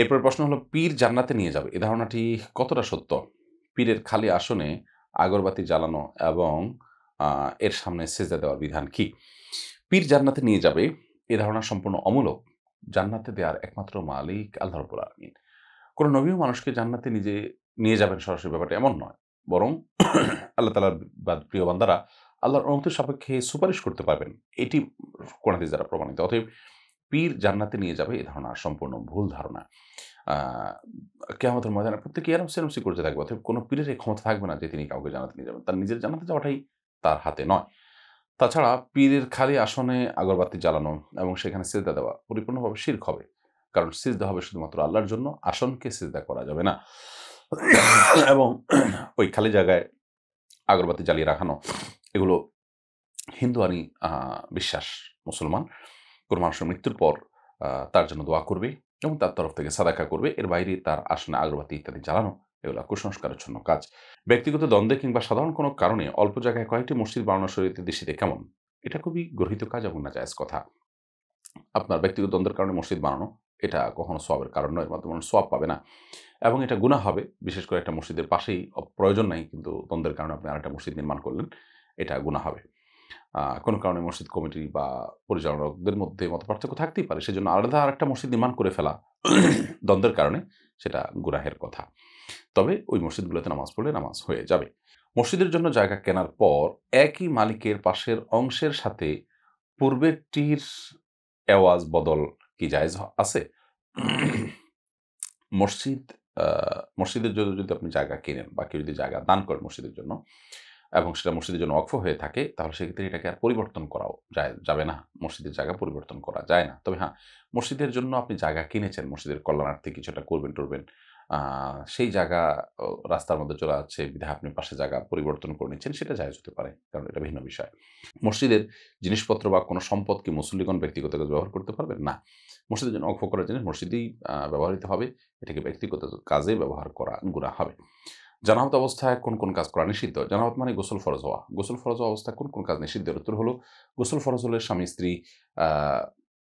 এরপর প্রশ্ন হলো পীর জান্নাতে নিয়ে যাবে এ ধারণাটি কতটা সত্য পীরের খালি আসনে আগরবাতি জ্বালানো এবং এর সামনে সেজা দেওয়ার বিধান কি পীর জান্নাতে নিয়ে যাবে এ ধারণা সম্পূর্ণ অমূলক জান্নাতে দেওয়ার একমাত্র মালিক আল্লাহ রবুল আলমিন কোনো নবীও মানুষকে জান্নাতে নিজে নিয়ে যাবেন সরাসরি ব্যাপারটা এমন নয় বরং আল্লাহ তালার প্রিয় বান্দারা আল্লাহর অনুমতির সাপেক্ষে সুপারিশ করতে পারবেন এটি কোনাদি দ্বারা প্রমাণিত অতএব পীর জান্নাতে নিয়ে যাবে এ ধারণা সম্পূর্ণ ভুল ধারণা কেমতের ময়দানে প্রত্যেকে এরম সেরমসি করতে থাকবে অথবা কোনো পীরের এই ক্ষমতা থাকবে না যে তিনি কাউকে জানাতে নিয়ে যাবেন তার নিজের জানাতে যাওয়াটাই তার হাতে নয় তাছাড়া পীরের খালি আসনে আগরবাতি জ্বালানো এবং সেখানে সিজদা দেওয়া পরিপূর্ণভাবে শির্ক হবে কারণ সিজদা হবে শুধুমাত্র আল্লাহর জন্য আসনকে সিজদা করা যাবে না এবং ওই খালি জায়গায় আগরবাতি জ্বালিয়ে রাখানো এগুলো হিন্দু বিশ্বাস মুসলমান কোনো মানুষের মৃত্যুর পর তার জন্য দোয়া করবে এবং তার তরফ থেকে সাদাকা করবে এর বাইরে তার আসনে আগরবাতি ইত্যাদি জ্বালানো এগুলো জন্য কাজ ব্যক্তিগত দ্বন্দ্বে কিংবা সাধারণ কোনো কারণে অল্প জায়গায় কয়েকটি মসজিদ বানানো শরীরে দৃষ্টিতে কেমন এটা খুবই গ্রহিত কাজ এবং নাজায়জ কথা আপনার ব্যক্তিগত দ্বন্দ্বের কারণে মসজিদ বানানো এটা কখনো সোয়াবের কারণ নয় মাধ্যমে মানুষ সোয়াব পাবে না এবং এটা গুণা হবে বিশেষ করে একটা মসজিদের পাশেই প্রয়োজন নাই কিন্তু দ্বন্দ্বের কারণে আপনি আরেকটা মসজিদ নির্মাণ করলেন এটা গুণা হবে কোনো কারণে মসজিদ কমিটি বা পরিচালকদের মধ্যে মত পার্থক্য থাকতেই পারে সেজন্য আলাদা আর একটা মসজিদ নির্মাণ করে ফেলা দ্বন্দ্বের কারণে সেটা গুরাহের কথা তবে ওই মসজিদগুলোতে নামাজ পড়লে নামাজ হয়ে যাবে মসজিদের জন্য জায়গা কেনার পর একই মালিকের পাশের অংশের সাথে পূর্বেরটির অ্যাওয়াজ বদল কি জায়জ আছে মসজিদ মসজিদের জন্য যদি আপনি জায়গা কেনেন বা কেউ যদি জায়গা দান করেন মসজিদের জন্য এবং সেটা মসজিদের জন্য অক্ষ হয়ে থাকে তাহলে সেক্ষেত্রে এটাকে আর পরিবর্তন করাও যায় যাবে না মসজিদের জায়গা পরিবর্তন করা যায় না তবে হ্যাঁ মসজিদের জন্য আপনি জায়গা কিনেছেন মসজিদের কল্যাণার্থে কিছুটা করবেন টুরবেন সেই জায়গা রাস্তার মধ্যে চলে আছে বিধা আপনি পাশে জায়গা পরিবর্তন করে নিচ্ছেন সেটা যায় হতে পারে কারণ এটা ভিন্ন বিষয় মসজিদের জিনিসপত্র বা কোনো সম্পদ কি মুসল্লিগণ ব্যক্তিগত কাজ ব্যবহার করতে পারবেন না মসজিদের জন্য অক্ষ করার জন্য মসজিদেই ব্যবহৃত হবে এটাকে ব্যক্তিগত কাজে ব্যবহার করা গুণা হবে জানামত অবস্থায় কোন কোন কাজ করা নিষিদ্ধ জানামত মানে গোসল ফরজ হওয়া গোসল ফরজ হওয়া অবস্থায় কোন কোন কাজ নিষিদ্ধ উত্তর হলো গোসল ফরজ হলে স্বামী স্ত্রী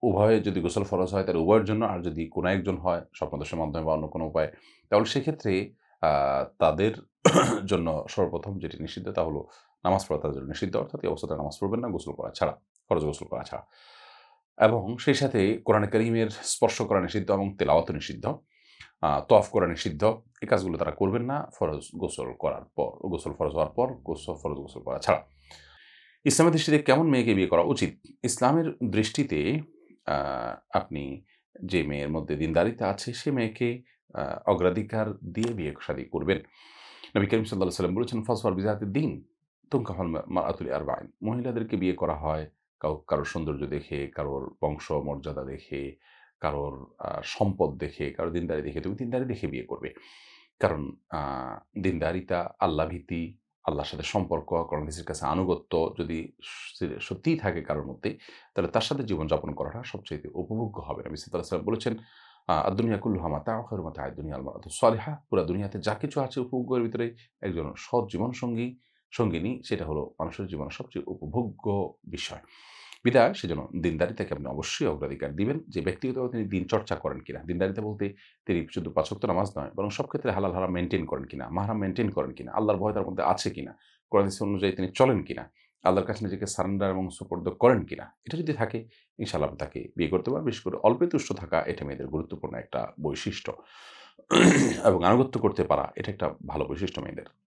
উভয়ে যদি গোসল ফরজ হয় তাহলে উভয়ের জন্য আর যদি কোনো একজন হয় স্বপ্নদর্শের মাধ্যমে বা অন্য কোনো উপায়ে তাহলে সেক্ষেত্রে তাদের জন্য সর্বপ্রথম যেটি নিষিদ্ধ তা হলো নামাজ পড়া তাদের জন্য নিষিদ্ধ অর্থাৎ এই অবস্থাতে নামাজ পড়বেন না গোসল করা ছাড়া ফরজ গোসল করা ছাড়া এবং সেই সাথে কোরআন করিমের স্পর্শ করা নিষিদ্ধ এবং তেলাওয়াত নিষিদ্ধ তফ করা নিষিদ্ধ এই কাজগুলো তারা করবেন না ফরজ গোসল করার পর গোসল ফরজ হওয়ার পর গোসল ফরজ গোসল করা ছাড়া ইসলামের দৃষ্টিতে কেমন মেয়েকে বিয়ে করা উচিত ইসলামের দৃষ্টিতে আপনি যে মেয়ের মধ্যে দিনদারিতা আছে সে মেয়েকে অগ্রাধিকার দিয়ে বিয়ে শাদী করবেন নবী করিম সাল্লাহ সাল্লাম বলেছেন ফসফর বিজাহাতের দিন মারাতুলি আর বাইন মহিলাদেরকে বিয়ে করা হয় কারোর সৌন্দর্য দেখে কারোর বংশ মর্যাদা দেখে কারোর সম্পদ দেখে কারোর দিনদারি দেখে তুমি দিনদারি দেখে বিয়ে করবে কারণ দিনদারিতা আল্লাহ ভীতি আল্লাহর সাথে সম্পর্ক নিজের কাছে আনুগত্য যদি সত্যিই থাকে কারোর মধ্যে তাহলে তার সাথে জীবনযাপন করাটা সবচেয়ে উপভোগ্য হবে আমি বিসি তাল্লাহ বলেছেন আদুনিয়া কুল্লুহামা তা অখের মাথা দুনিয়া আলমা সালেহা পুরা দুনিয়াতে যা কিছু আছে উপভোগ্যের ভিতরে একজন সৎ জীবনসঙ্গী সঙ্গিনী সেটা হলো মানুষের জীবনের সবচেয়ে উপভোগ্য বিষয় বিদায় সেজন্য দিনদারিতাকে আপনি অবশ্যই অগ্রাধিকার দিবেন যে ব্যক্তিগতভাবে তিনি দিন চর্চা করেন কিনা দিনদারিতা বলতে তিনি শুধু পাঁচক্ত নামাজ নয় বরং সব ক্ষেত্রে হালাল হারাম মেনটেন করেন কিনা মাহারাম মেনটেন করেন কিনা আল্লাহর ভয় তার মধ্যে আছে কিনা কোরআন অনুযায়ী তিনি চলেন কিনা আল্লাহর কাছে নিজেকে সারেন্ডার এবং সুপর্দ করেন কিনা এটা যদি থাকে ইনশাআল্লাহ তাকে বিয়ে করতে পারবে বিশেষ করে অল্পে তুষ্ট থাকা এটা মেয়েদের গুরুত্বপূর্ণ একটা বৈশিষ্ট্য এবং আনুগত্য করতে পারা এটা একটা ভালো বৈশিষ্ট্য মেয়েদের